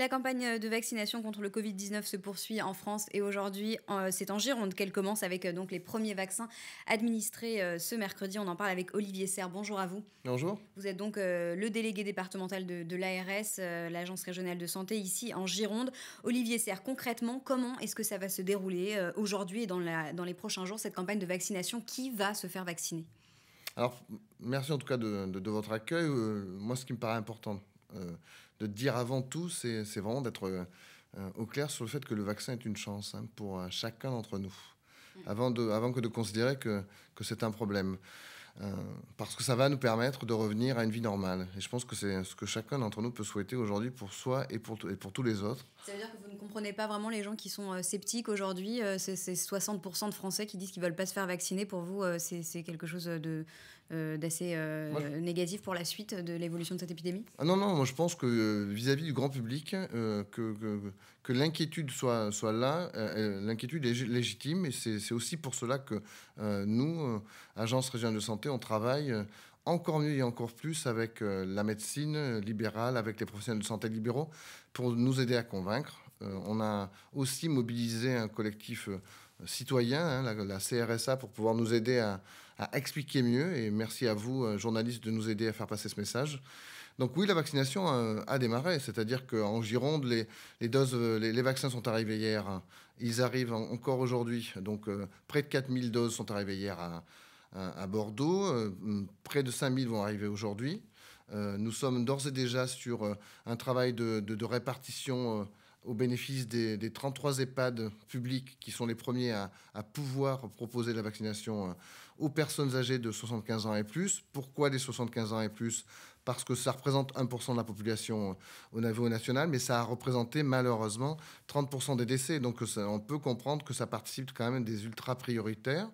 La campagne euh, de vaccination contre le Covid-19 se poursuit en France et aujourd'hui, euh, c'est en Gironde qu'elle commence avec euh, donc les premiers vaccins administrés ce mercredi. On en parle avec Olivier Serre. Bonjour à vous. Bonjour. Vous êtes donc le délégué départemental de, l'ARS, l'Agence régionale de santé ici en Gironde. Olivier Serre, concrètement, comment est-ce que ça va se dérouler aujourd'hui et dans, les prochains jours, cette campagne de vaccination Qui va se faire vacciner alors, merci en tout cas de, votre accueil. moi, ce qui me paraît important euh, de dire avant tout, c'est vraiment d'être euh, au clair sur le fait que le vaccin est une chance hein, pour euh, chacun d'entre nous, mm. avant, de, avant que de considérer que, que c'est un problème. parce que ça va nous permettre de revenir à une vie normale. Et je pense que c'est ce que chacun d'entre nous peut souhaiter aujourd'hui pour soi et pour, et pour tous les autres comprenez pas vraiment les gens qui sont euh, sceptiques aujourd'hui. Euh, c'est 60% de Français qui disent qu'ils veulent pas se faire vacciner. Pour vous, euh, c'est quelque chose d'assez négatif pour la suite de l'évolution de cette épidémie ah Non, non, moi je pense que vis-à-vis du grand public, que, l'inquiétude soit, soit là, l'inquiétude est légitime et c'est aussi pour cela que nous, Agence régionale de santé, on travaille encore mieux et encore plus avec la médecine libérale, avec les professionnels de santé libéraux, pour nous aider à convaincre euh, on a aussi mobilisé un collectif euh, citoyen, hein, la, CRSA, pour pouvoir nous aider à, expliquer mieux. Et merci à vous, euh, journalistes, de nous aider à faire passer ce message. Donc oui, la vaccination a, démarré, c'est-à-dire qu'en Gironde, les, les doses, les, vaccins sont arrivés hier. Ils arrivent encore aujourd'hui. Donc près de 4000 doses sont arrivées hier à, Bordeaux. près de 5000 vont arriver aujourd'hui. nous sommes d'ores et déjà sur un travail de, de répartition au bénéfice des, 33 EHPAD publics qui sont les premiers à, pouvoir proposer la vaccination euh, aux personnes âgées de 75 ans et plus. Pourquoi des 75 ans et plus Parce que ça représente 1% de la population euh, au niveau national, mais ça a représenté malheureusement 30% des décès. Donc on peut comprendre que ça participe quand même des ultra prioritaires.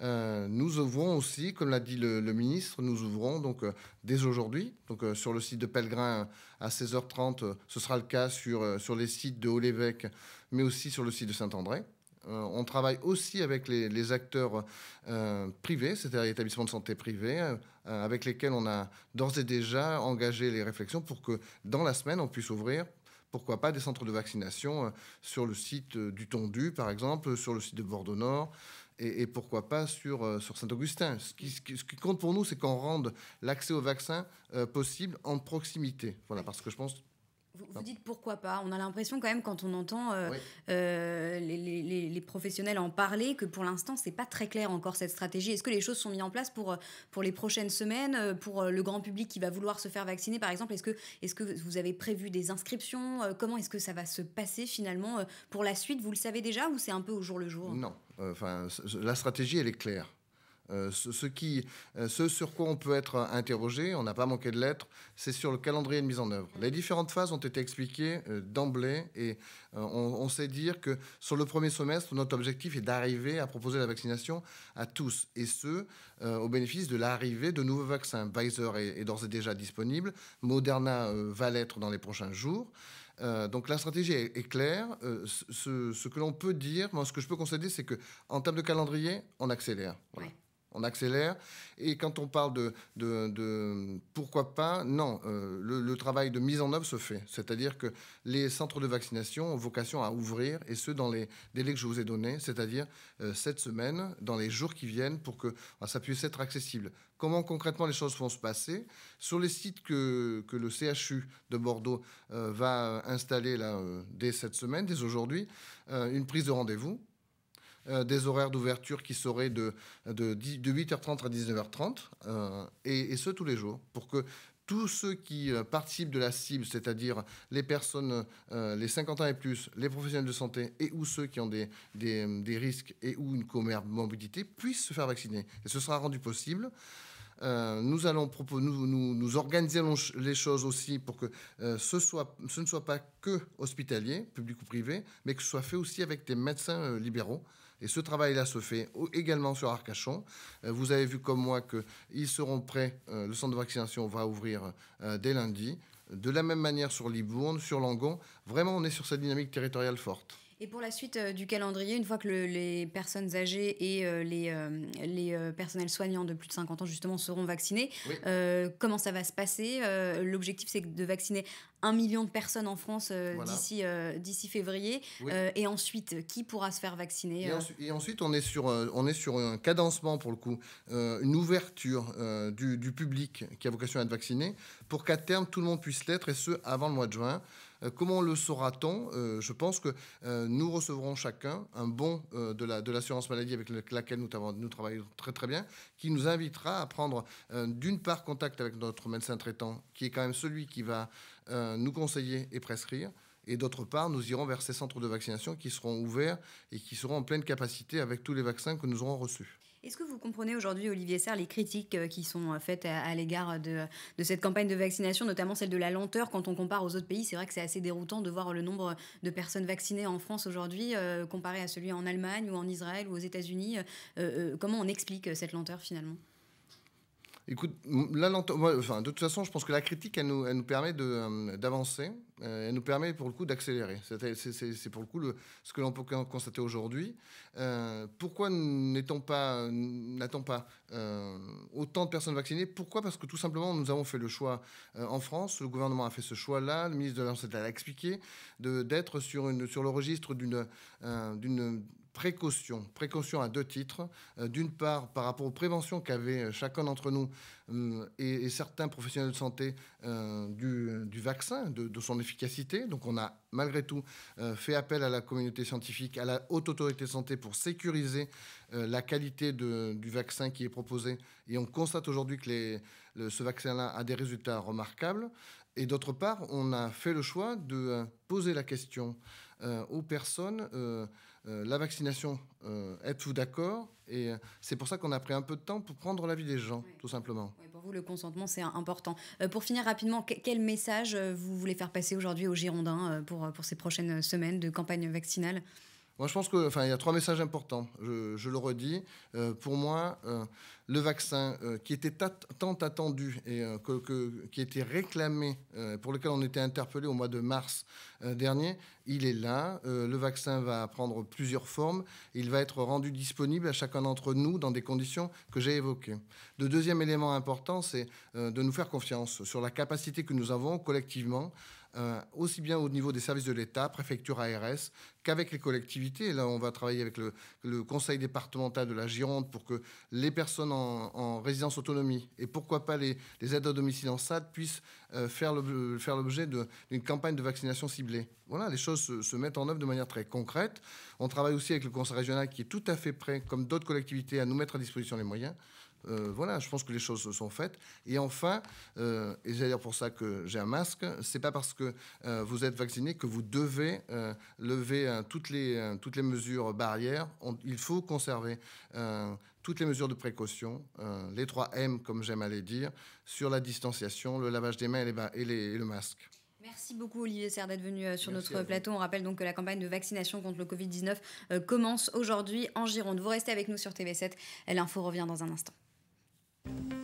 Euh, nous ouvrons aussi, comme l'a dit le, ministre, nous ouvrons donc euh, dès aujourd'hui, donc euh, sur le site de Pellegrin à 16h30, ce sera le cas sur, sur les sites de haut lévesque mais aussi sur le site de Saint-André. on travaille aussi avec les acteurs privés, c'est-à-dire les établissements de santé privés, avec lesquels on a d'ores et déjà engagé les réflexions pour que dans la semaine, on puisse ouvrir pourquoi pas des centres de vaccination euh, sur le site euh, du Tondu, par exemple, euh, sur le site de Bordeaux-Nord, et, pourquoi pas sur, Saint-Augustin. Ce qui, compte pour nous, c'est qu'on rende l'accès au vaccin possible en proximité. Voilà, parce que je pense vous, dites pourquoi pas On a l'impression quand même quand on entend euh, euh, les, professionnels en parler que pour l'instant c'est pas très clair encore cette stratégie. Est-ce que les choses sont mises en place pour, euh, pour les prochaines semaines, pour le grand public qui va vouloir se faire vacciner par exemple Est-ce que, est -ce que vous avez prévu des inscriptions Comment est-ce que ça va se passer finalement pour la suite Vous le savez déjà ou c'est un peu au jour le jour Non, enfin la stratégie elle est claire. Euh, ce, qui, euh, ce sur quoi on peut être interrogé, on n'a pas manqué de l'être, c'est sur le calendrier de mise en œuvre. Les différentes phases ont été expliquées euh, d'emblée et on, sait dire que sur le premier semestre, notre objectif est d'arriver à proposer la vaccination à tous et ce, au bénéfice de l'arrivée de nouveaux vaccins. Pfizer est, d'ores et déjà disponible, Moderna va l'être dans les prochains jours. donc la stratégie est, claire. ce, que l'on peut dire, moi, ce que je peux concéder, c'est qu'en termes de calendrier, on accélère on accélère. Et quand on parle de, pourquoi pas, non, euh, le, travail de mise en œuvre se fait. C'est-à-dire que les centres de vaccination ont vocation à ouvrir, et ce, dans les délais que je vous ai donnés, c'est-à-dire cette euh, semaine, dans les jours qui viennent, pour que bah, ça puisse être accessible. Comment concrètement les choses vont se passer Sur les sites que, le CHU de Bordeaux euh, va installer là, dès cette semaine, dès aujourd'hui, une prise de rendez-vous euh, des horaires d'ouverture qui seraient de, de, 8h30 à 19h30, euh, et, ce tous les jours, pour que tous ceux qui euh, participent de la cible, c'est-à-dire les personnes, les 50 ans et plus, les professionnels de santé et ou ceux qui ont des, des, des risques et ou une comorbidité, puissent se faire vacciner. Et ce sera rendu possible. nous allons nous, nous, les choses aussi pour que ce, soit, ce ne soit pas que hospitalier, public ou privé, mais que ce soit fait aussi avec des médecins libéraux. Et ce travail-là se fait également sur Arcachon. Euh, vous avez vu comme moi qu'ils seront prêts. Euh, le centre de vaccination va ouvrir euh, dès lundi. De la même manière sur Libourne, sur Langon. Vraiment, on est sur cette dynamique territoriale forte. Et pour la suite euh, du calendrier, une fois que les personnes âgées et euh, les, euh, les personnels soignants de plus de 50 ans justement seront vaccinés, comment ça va se passer L'objectif c'est de vacciner un million de personnes en France d'ici février. et ensuite, qui pourra se faire vacciner et, et, ensuite, on est sur on est sur un cadencement pour le coup, une ouverture du, du public qui a vocation à être vacciné, pour qu'à terme tout le monde puisse l'être et ce avant le mois de juin. Euh, comment le saura-t-on euh, Je pense que euh, nous recevrons chacun un bon de l'assurance maladie avec laquelle nous, nous travaillons très très bien, qui nous invitera à prendre d'une part contact avec notre médecin traitant, qui est quand même celui qui va nous conseiller et prescrire. Et d'autre part, nous irons vers ces centres de vaccination qui seront ouverts et qui seront en pleine capacité avec tous les vaccins que nous aurons reçus. Est-ce que vous comprenez aujourd'hui, Olivier Serre, les critiques euh, qui sont euh, faites à, l'égard de, cette campagne de vaccination, notamment celle de la lenteur quand on compare aux autres pays C'est vrai que c'est assez déroutant de voir le nombre de personnes vaccinées en France aujourd'hui euh, comparé à celui en Allemagne ou en Israël ou aux États-Unis. comment on explique cette lenteur finalement Écoute, la enfin, de toute façon, je pense que la critique, elle nous, elle nous permet d'avancer. Euh, elle nous permet pour le coup d'accélérer. C'est pour le coup le, ce que l'on peut constater aujourd'hui. Euh, pourquoi n'a-t-on pas, euh, autant de personnes vaccinées Pourquoi Parce que tout simplement, nous avons fait le choix en France, le gouvernement a fait ce choix-là, le ministre de la l'a expliqué, d'être sur, sur le registre d'une précaution. Précaution à deux titres. Euh, d'une part, par rapport aux préventions qu'avait chacun d'entre nous euh, et, certains professionnels de santé euh, du, vaccin, de, son efficacité. Donc on a malgré tout fait appel à la communauté scientifique, à la haute autorité de santé pour sécuriser la qualité du vaccin qui est proposé. Et on constate aujourd'hui que ce vaccin-là a des résultats remarquables. Et d'autre part, on a fait le choix de poser la question aux personnes euh, la vaccination euh, êtes-vous d'accord. Et euh, c'est pour ça qu'on a pris un peu de temps pour prendre l'avis des gens, tout simplement. pour vous, le consentement, c'est important. pour finir rapidement, quel message vous voulez faire passer aujourd'hui aux Girondins pour ces prochaines semaines de campagne vaccinale moi, je pense qu'il y a trois messages importants. Je, le redis. Euh, pour moi, euh, le vaccin euh, qui était tant attendu et qui était réclamé, pour lequel on était interpellé au mois de mars dernier, il est là. le vaccin va prendre plusieurs formes. Il va être rendu disponible à chacun d'entre nous dans des conditions que j'ai évoquées. Le deuxième élément important, c'est de nous faire confiance sur la capacité que nous avons collectivement euh, aussi bien au niveau des services de l'État, préfecture ARS, qu'avec les collectivités. là, on va travailler avec le, conseil départemental de la Gironde pour que les personnes en, résidence autonomie et pourquoi pas les, aides à domicile en SAD puissent euh, faire l'objet d'une campagne de vaccination ciblée. Voilà, les choses se, mettent en œuvre de manière très concrète. On travaille aussi avec le conseil régional qui est tout à fait prêt, comme d'autres collectivités, à nous mettre à disposition les moyens. Euh, voilà, je pense que les choses se sont faites. Et enfin, euh, et c'est d'ailleurs pour ça que j'ai un masque, c'est pas parce que euh, vous êtes vacciné que vous devez lever toutes, les, mesures barrières. il faut conserver toutes les mesures de précaution, les 3 M comme j'aime à dire, sur la distanciation, le lavage des mains et, et, le masque. Merci beaucoup Olivier Serre d'être venu sur notre plateau. On rappelle donc que la campagne de vaccination contre le Covid-19 commence aujourd'hui en Gironde. Vous restez avec nous sur TV7. L'info revient dans un instant. Thank you.